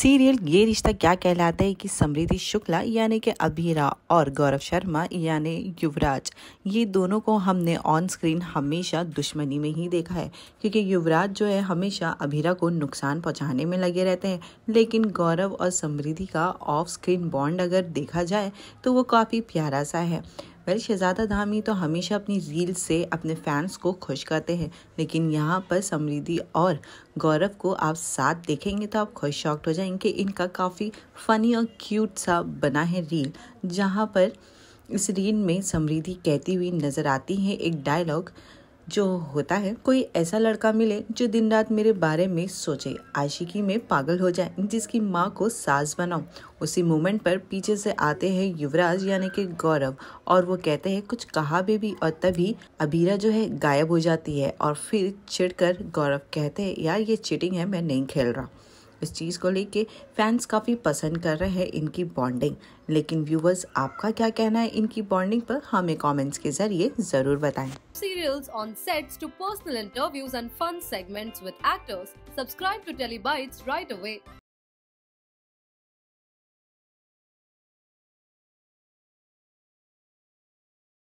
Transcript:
Serial ये रिश्ता क्या कहलाता है कि समृद्धि शुक्ला यानी कि अभीरा और गौरव शर्मा यानी युवराज ये दोनों को हमने ऑन स्क्रीन हमेशा दुश्मनी में ही देखा है क्योंकि युवराज जो है हमेशा अभीरा को नुकसान पहुंचाने में लगे रहते हैं लेकिन गौरव और समृद्धि का ऑफ स्क्रीन बॉन्ड अगर देखा जाए तो वो काफ़ी प्यारा सा है वेल शहजादा धामी तो हमेशा अपनी रील से अपने फैंस को खुश करते हैं लेकिन यहाँ पर समृद्धि और गौरव को आप साथ देखेंगे तो आप खुश शॉक्ट हो जाएंगे इनका काफ़ी फ़नी और क्यूट सा बना है रील जहाँ पर इस रील में समृद्धि कहती हुई नज़र आती है एक डायलॉग जो होता है कोई ऐसा लड़का मिले जो दिन रात मेरे बारे में सोचे आशिकी में पागल हो जाए जिसकी माँ को सास बनाओ उसी मोमेंट पर पीछे से आते हैं युवराज यानी कि गौरव और वो कहते हैं कुछ कहा बेबी और तभी अबीरा जो है गायब हो जाती है और फिर चिड़कर गौरव कहते हैं यार ये चिटिंग है मैं नहीं खेल रहा इस चीज़ को लेके फैंस काफ़ी पसंद कर रहे हैं इनकी बॉन्डिंग लेकिन व्यूवर्स आपका क्या कहना है इनकी बॉन्डिंग पर हमें कमेंट्स के जरिए जरूर बताएं। Serials on sets to personal interviews and fun segments with actors subscribe to telly right away